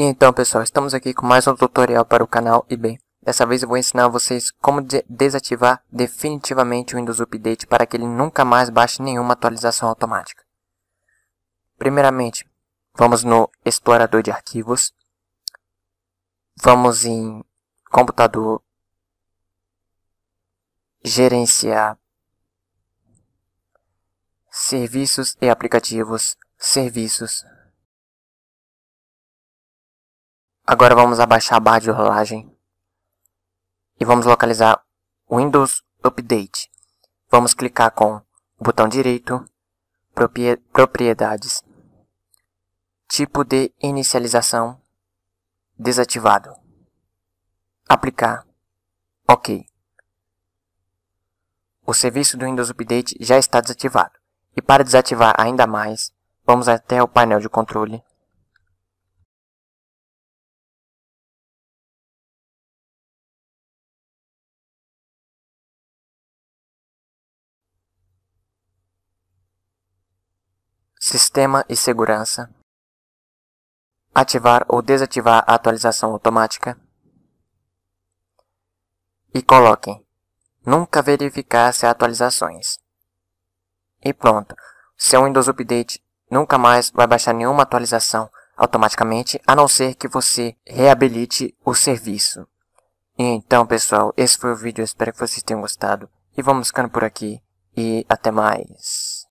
E então pessoal, estamos aqui com mais um tutorial para o canal e bem, dessa vez eu vou ensinar a vocês como de desativar definitivamente o Windows Update para que ele nunca mais baixe nenhuma atualização automática. Primeiramente, vamos no explorador de arquivos, vamos em computador, gerenciar, serviços e aplicativos, serviços, Agora vamos abaixar a barra de rolagem e vamos localizar Windows Update. Vamos clicar com o botão direito, propriedades, tipo de inicialização desativado, aplicar, ok. O serviço do Windows Update já está desativado. E para desativar ainda mais, vamos até o painel de controle Sistema e segurança. Ativar ou desativar a atualização automática. E coloquem Nunca verificar se há atualizações. E pronto. Seu Windows Update nunca mais vai baixar nenhuma atualização automaticamente, a não ser que você reabilite o serviço. E então, pessoal, esse foi o vídeo. espero que vocês tenham gostado. E vamos ficando por aqui. E até mais.